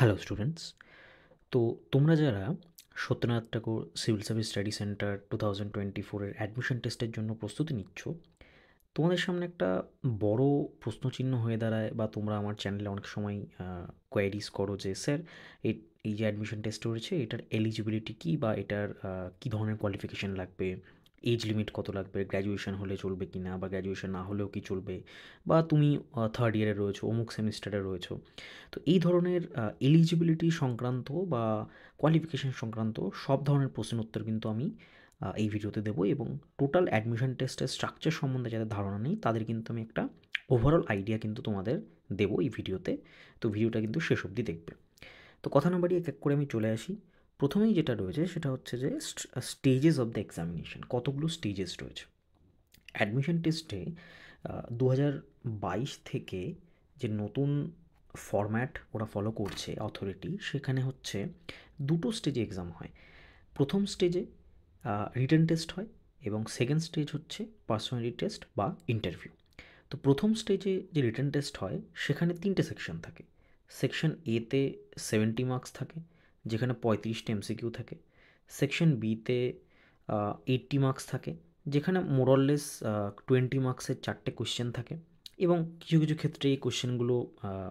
hello students তো তোমরা যারা Satyanath Thakur civil service study centre two thousand twenty ফোরের অ্যাডমিশন টেস্টের জন্য প্রস্তুতি নিচ্ছ তোমাদের সামনে একটা বড় প্রশ্নচিহ্ন হয়ে দাঁড়ায় বা তোমরা আমার চ্যানেলে অনেক সময় কোয়ারিজ করো যে স্যার এই যে অ্যাডমিশন টেস্ট রয়েছে এটার এলিজিবিলিটি কী বা এটার কী ধরনের কোয়ালিফিকেশান লাগবে এজ লিমিট কত লাগবে গ্র্যাজুয়েশন হলে চলবে কি না বা গ্র্যাজুয়েশন না হলেও কি চলবে বা তুমি থার্ড ইয়ারে রয়েছো অমুক সেমিস্টারে রয়েছো তো এই ধরনের এলিজিবিলিটি সংক্রান্ত বা কোয়ালিফিকেশান সংক্রান্ত সব ধরনের প্রশ্নের উত্তর কিন্তু আমি এই ভিডিওতে দেবো এবং টোটাল অ্যাডমিশন টেস্টের স্ট্রাকচার সম্বন্ধে যাদের ধারণা নেই তাদের কিন্তু আমি একটা ওভারঅল আইডিয়া কিন্তু তোমাদের দেবো এই ভিডিওতে তো ভিডিওটা কিন্তু শেষ অবধি দেখবে তো কথা না বাড়িয়ে এক এক করে আমি চলে আসি প্রথমেই যেটা রয়েছে সেটা হচ্ছে যে স্টেজেস অফ দ্য এক্সামিনেশন কতগুলো স্টেজেস রয়েছে অ্যাডমিশন টেস্টে দু থেকে যে নতুন ফরম্যাট ওরা ফলো করছে অথরিটি সেখানে হচ্ছে দুটো স্টেজে এক্সাম হয় প্রথম স্টেজে রিটার্ন টেস্ট হয় এবং সেকেন্ড স্টেজ হচ্ছে পার্সোনালিটি টেস্ট বা ইন্টারভিউ তো প্রথম স্টেজে যে রিটার্ন টেস্ট হয় সেখানে তিনটে সেকশন থাকে সেকশন এতে সেভেন্টি মার্কস থাকে যেখানে পঁয়ত্রিশটা এমসিকিউ থাকে সেকশন বিতে এইটটি মার্কস থাকে যেখানে মোরললেস টোয়েন্টি মার্কসের চারটে কোয়েশ্চেন থাকে এবং কিছু কিছু ক্ষেত্রে এই কোশ্চেনগুলো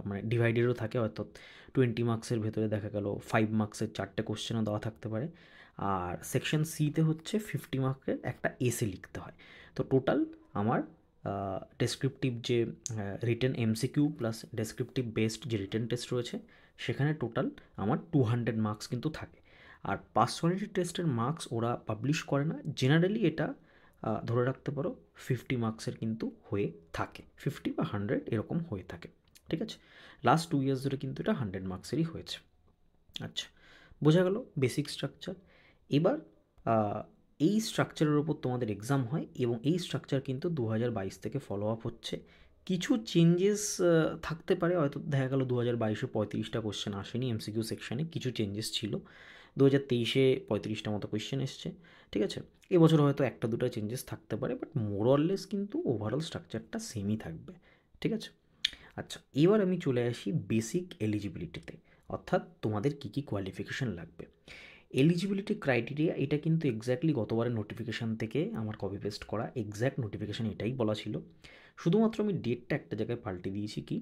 মানে ডিভাইডেডও থাকে অর্থাৎ টোয়েন্টি মার্কসের ভেতরে দেখা গেল ফাইভ মার্কসের চারটে কোয়েশ্চেনও দেওয়া থাকতে পারে আর সেকশন সিতে হচ্ছে ফিফটি মার্কের একটা এসে লিখতে হয় তো টোটাল আমার ডেসক্রিপটিভ যে written MCQ plus descriptive based যে রিটেন টেস্ট রয়েছে সেখানে টোটাল আমার টু হান্ড্রেড মার্কস কিন্তু থাকে আর পার্সোনালিটি টেস্টের মার্কস ওরা পাবলিশ করে না জেনারেলি এটা ধরে রাখতে পারো ফিফটি মার্কসের কিন্তু হয়ে থাকে ফিফটি বা হান্ড্রেড এরকম হয়ে থাকে ঠিক আছে লাস্ট টু ইয়ার্স ধরে কিন্তু এটা হান্ড্রেড মার্কসেরই হয়েছে আচ্ছা বোঝা গেল বেসিক স্ট্রাকচার এবার এই স্ট্রাকচারের ওপর তোমাদের এক্সাম হয় এবং এই স্ট্রাকচার কিন্তু দু থেকে ফলো আপ হচ্ছে কিছু চেঞ্জেস থাকতে পারে হয়তো দেখা গেল দু হাজার বাইশে পঁয়ত্রিশটা কোয়েশ্চেন আসেনি এমসিকিউ সেকশানে কিছু চেঞ্জেস ছিল দু হাজার তেইশে পঁয়ত্রিশটা মতো কোয়েশ্চেন এসছে ঠিক আছে এবছর হয়তো একটা দুটো চেঞ্জেস থাকতে পারে বাট মোরলেস কিন্তু ওভারঅল স্ট্রাকচারটা সেমই থাকবে ঠিক আছে আচ্ছা এবার আমি চলে আসি বেসিক এলিজিবিলিটিতে অর্থাৎ তোমাদের কী কী কোয়ালিফিকেশান লাগবে এলিজিবিলিটি ক্রাইটেরিয়া এটা কিন্তু এক্স্যাক্টলি গতবারের নোটিফিকেশান থেকে আমার কপি পেস্ট করা এক্স্যাক্ট নোটিফিকেশান এটাই বলা ছিল শুধুমাত্র আমি ডেটটা একটা জায়গায় পাল্টে দিয়েছি কি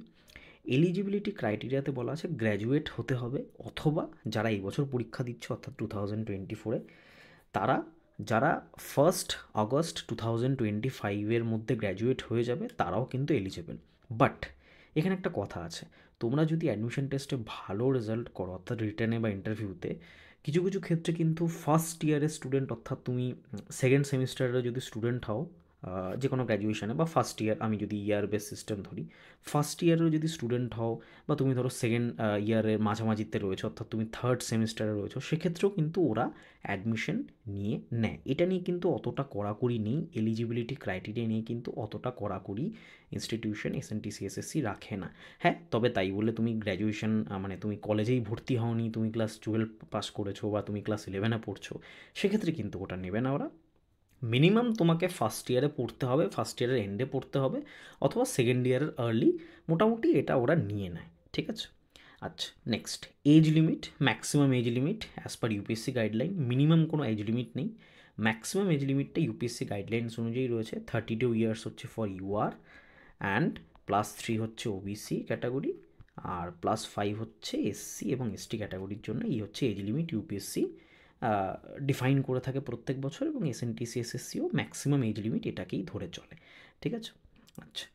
এলিজিবিলিটি ক্রাইটেরিয়াতে বলা আছে গ্র্যাজুয়েট হতে হবে অথবা যারা এই বছর পরীক্ষা দিচ্ছে অর্থাৎ টু থাউজেন্ড টোয়েন্টি ফোরে তারা যারা first August two thousand twenty ফাইভের মধ্যে গ্র্যাজুয়েট হয়ে যাবে তারাও কিন্তু এলিজিবেল বাট এখানে একটা কথা আছে তোমরা যদি অ্যাডমিশন টেস্টে ভালো রেজাল্ট করো অর্থাৎ রিটার্নে বা ইন্টারভিউতে কিছু কিছু ক্ষেত্রে কিন্তু ফার্স্ট ইয়ারের স্টুডেন্ট অর্থাৎ তুমি সেকেন্ড সেমিস্টারের যদি স্টুডেন্ট হও যে কোনো গ্র্যাজুয়েশানে বা ফার্স্ট ইয়ার আমি যদি ইয়ার বেস সিস্টেম ধরি ফার্স্ট ইয়ারের যদি স্টুডেন্ট হও বা তুমি ধরো সেকেন্ড ইয়ারের মাঝামাঝিতে রয়েছো অর্থাৎ তুমি থার্ড সেমিস্টারে রয়েছো সেক্ষেত্রেও কিন্তু ওরা অ্যাডমিশন নিয়ে নেয় এটা নিয়ে কিন্তু অতটা কড়াকড়ি নেই এলিজিবিলিটি ক্রাইটেরিয়া নিয়ে কিন্তু অতটা কড়াকড়ি ইনস্টিটিউশন এসএনটিসি সিএসএসসি রাখে না হ্যাঁ তবে তাই বলে তুমি গ্র্যাজুয়েশন মানে তুমি কলেজেই ভর্তি হওনি তুমি ক্লাস টুয়েলভ পাস করেছো বা তুমি ক্লাস ইলেভেনে পড়ছো সেক্ষেত্রে কিন্তু ওটা নেবে না ওরা মিনিমাম তোমাকে ফার্স্ট ইয়ারে পড়তে হবে ফার্স্ট ইয়ারের এন্ডে পড়তে হবে অথবা সেকেন্ড ইয়ারের আর্লি মোটামুটি এটা ওরা নিয়ে নেয় ঠিক আছে আচ্ছা next age limit maximum age limit as per UPSC guideline minimum কোনো এজ লিমিট নেই ম্যাক্সিমাম এজ লিমিটটা ইউপিএসসি গাইডলাইনস অনুযায়ী রয়েছে থার্টি টু ইয়ার্স হচ্ছে for UR and plus three হচ্ছে ওবিসি ক্যাটাগরি আর প্লাস ফাইভ হচ্ছে এসসি এবং এসটি ক্যাটাগরির জন্য এই হচ্ছে এজ লিমিট ইউপিএসসি ডিফাইন করে থাকে প্রত্যেক বছর এবং এস এসএসসিও ম্যাক্সিমাম এজ লিমিট এটাকেই ধরে চলে ঠিক আছে আচ্ছা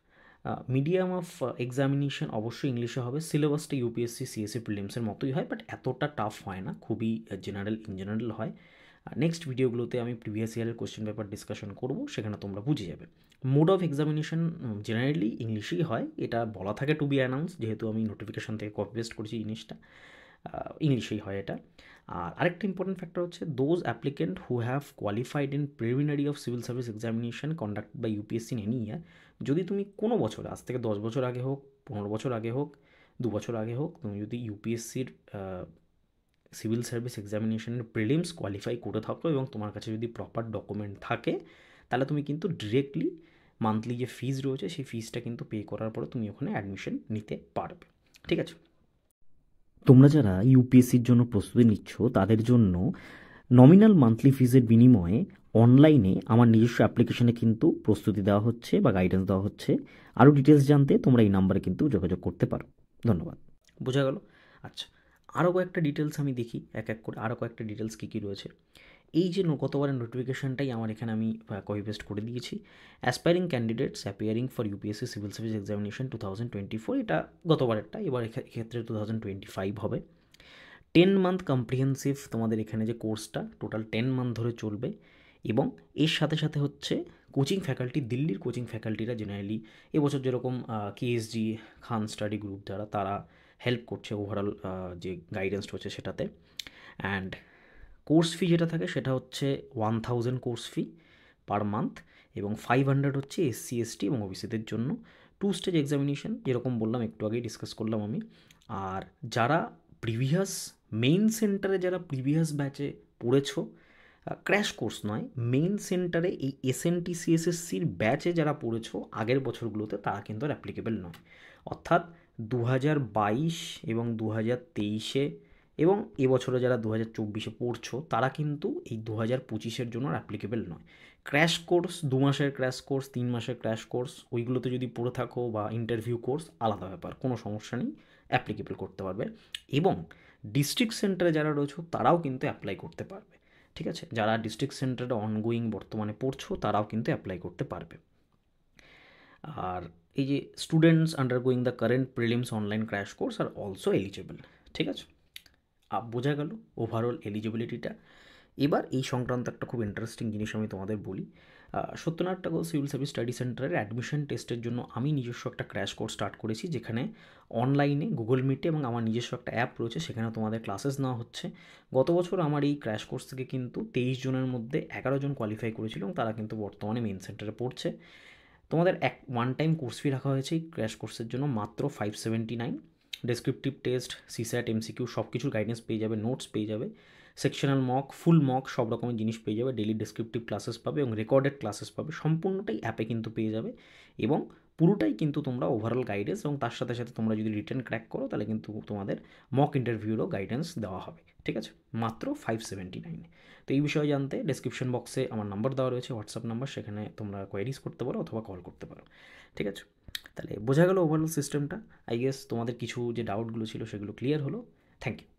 মিডিয়াম অফ এক্সামিনেশন অবশ্যই ইংলিশে হবে সিলেবাসটা ইউপিএসসি সিএসসি প্রিলিমসের মতোই হয় বাট এতটা টাফ হয় না খুবই জেনারেল ইন জেনারেল হয় নেক্সট ভিডিওগুলোতে আমি প্রিভিয়াস ইয়ারের কোশ্চেন পেপার ডিসকাশন করব সেখানে তোমরা বুঝে যাবে মোড অফ এক্সামিনেশন জেনারেলি ইংলিশেই হয় এটা বলা থাকে টু বি অ্যানাউন্স যেহেতু আমি নোটিফিকেশান থেকে কপি পেস্ট করছি জিনিসটা ইংলিশেই হয় এটা আর আরেকটা ইম্পর্টেন্ট ফ্যাক্টর হচ্ছে those applicant who have qualified in preliminary of civil service examination conduct by UPSC in any year যদি তুমি কোনো বছর আজ থেকে দশ বছর আগে হোক পনেরো বছর আগে হোক দু বছর আগে হোক তুমি যদি ইউপিএসসির সিভিল সার্ভিস এক্সামিনেশনের প্রিলিমস কোয়ালিফাই করে থাকো এবং তোমার কাছে যদি প্রপার ডকুমেন্ট থাকে তাহলে তুমি কিন্তু ডিরেক্টলি মান্থলি যে ফিজ রয়েছে সেই ফিজটা কিন্তু পে করার পরে তুমি ওখানে অ্যাডমিশন নিতে পারবে ঠিক আছে তোমরা যারা ইউপিএসসির জন্য প্রস্তুতি নিচ্ছ তাদের জন্য নমিনাল মান্থলি ফিজের বিনিময়ে অনলাইনে আমার নিজস্ব অ্যাপ্লিকেশনে কিন্তু প্রস্তুতি দেওয়া হচ্ছে বা গাইডেন্স দেওয়া হচ্ছে আরও ডিটেলস জানতে তোমরা এই নাম্বারে কিন্তু যোগাযোগ করতে পারো ধন্যবাদ বোঝা গেল আচ্ছা আরও কয়েকটা ডিটেলস আমি দেখি এক এক করে আরও কয়েকটা ডিটেলস কী কী রয়েছে এই যে গতবারের নোটিফিকেশনটাই আমার এখানে আমি কপি পেস্ট করে দিয়েছি aspiring candidates appearing for UPSC civil service examination two thousand twenty four এটা গতবারেরটা এবার এক্ষেত্রে টু থাউজেন্ড টোয়েন্টি ফাইভ হবে টেন মান্থ কম্প্রিহেন্সিভ তোমাদের এখানে যে কোর্সটা টোটাল টেন মান্থ ধরে চলবে এবং এর সাথে সাথে হচ্ছে কোচিং ফ্যাকাল্টি দিল্লির কোচিং ফ্যাকাল্টিরা জেনারেলি এবছর যেরকম কেএসজি খান স্টাডি গ্রুপ যারা তারা হেল্প করছে ওভারঅল যে গাইডেন্স রয়েছে সেটাতে অ্যান্ড কোর্স ফি যেটা থাকে সেটা হচ্ছে one thousand course fee per month এবং ফাইভ হান্ড্রেড হচ্ছে এসসি এসটি এবং ওবিসিদের জন্য টু স্টেজ এক্সামিনেশন যেরকম বললাম একটু আগেই ডিসকাস করলাম আমি আর যারা প্রিভিয়াস মেইন সেন্টারে যারা প্রিভিয়াস ব্যাচে পড়েছ ক্র্যাশ কোর্স নয় মেইন সেন্টারে এই টি সিএসএসসির ব্যাচে যারা পড়েছো আগের বছরগুলোতে তারা কিন্তু আর অ্যাপ্লিকেবল নয় অর্থাৎ দু হাজার বাইশ এবং দু হাজার তেইশে এবং এবছরে যারা দু হাজার চব্বিশে পড়ছো তারা কিন্তু এই দু হাজার পঁচিশের জন্য অ্যাপ্লিকেবেল নয় ক্র্যাশ কোর্স দু মাসের ক্র্যাশ কোর্স তিন মাসের ক্র্যাশ কোর্স ওইগুলোতে যদি পড়ে থাকো বা ইন্টারভিউ কোর্স আলাদা ব্যাপার কোনো সমস্যা নেই অ্যাপ্লিকেবল করতে পারবে এবং ডিস্ট্রিক্ট সেন্টারে যারা রয়েছো তারাও কিন্তু অ্যাপ্লাই করতে পারবে ঠিক আছে যারা ডিস্ট্রিক্ট সেন্টারে অনগোয়িং বর্তমানে পড়ছো তারাও কিন্তু অ্যাপ্লাই করতে পারবে আর এই যে students undergoing the current prelims online crash course আর অলসো এলিজেবল ঠিক আছে বোঝা গেল ওভারঅল এলিজিবিলিটিটা এবার এই সংক্রান্ত একটা খুব ইন্টারেস্টিং জিনিস আমি তোমাদের বলি Satyanath Thakur civil service study সেন্টারের অ্যাডমিশন টেস্টের জন্য আমি নিজস্ব একটা ক্র্যাশ কোর্স স্টার্ট করেছি যেখানে অনলাইনে গুগল মিটে এবং আমার নিজস্ব একটা অ্যাপ রয়েছে সেখানে তোমাদের ক্লাসেস নেওয়া হচ্ছে গত বছর আমার এই ক্র্যাশ কোর্স থেকে কিন্তু তেইশ জনের মধ্যে এগারো জন কোয়ালিফাই করেছিল এবং তারা কিন্তু বর্তমানে মেন সেন্টারে পড়ছে তোমাদের এক ওয়ান টাইম কোর্স ফি রাখা হয়েছে এই ক্র্যাশ কোর্সের জন্য মাত্র five seventy nine descriptive test CSAT MCQ সব কিছুর গাইডেন্স পেয়ে যাবে নোটস পেয়ে যাবে সেকশনাল মক ফুল মক সব রকমের জিনিস পেয়ে যাবে ডেলি ডেসক্রিপটিভ ক্লাসেস পাবে এবং রেকর্ডেড ক্লাসেস পাবে সম্পূর্ণটাই অ্যাপে কিন্তু পেয়ে যাবে এবং পুরোটাই কিন্তু তোমরা ওভারঅল গাইডেন্স এবং তার সাথে সাথে তোমরা যদি রিটার্ন ক্র্যাক করো তাহলে কিন্তু তোমাদের মক ইন্টারভিউরও গাইডেন্স দেওয়া হবে ঠিক আছে মাত্র ফাইভ সেভেন্টি নাইনে তো এই বিষয়ে জানতে ডিসক্রিপশন বক্সে আমার নাম্বার দেওয়া রয়েছে হোয়াটসঅ্যাপ নাম্বার সেখানে তোমরা কোয়ারিজ করতে পারো অথবা কল করতে পারো ঠিক আছে তাহলে বোঝা গেল ওভারঅল সিস্টেমটা আই গেস তোমাদের কিছু যে ডাউটগুলো ছিল সেগুলো ক্লিয়ার হলো থ্যাংক ইউ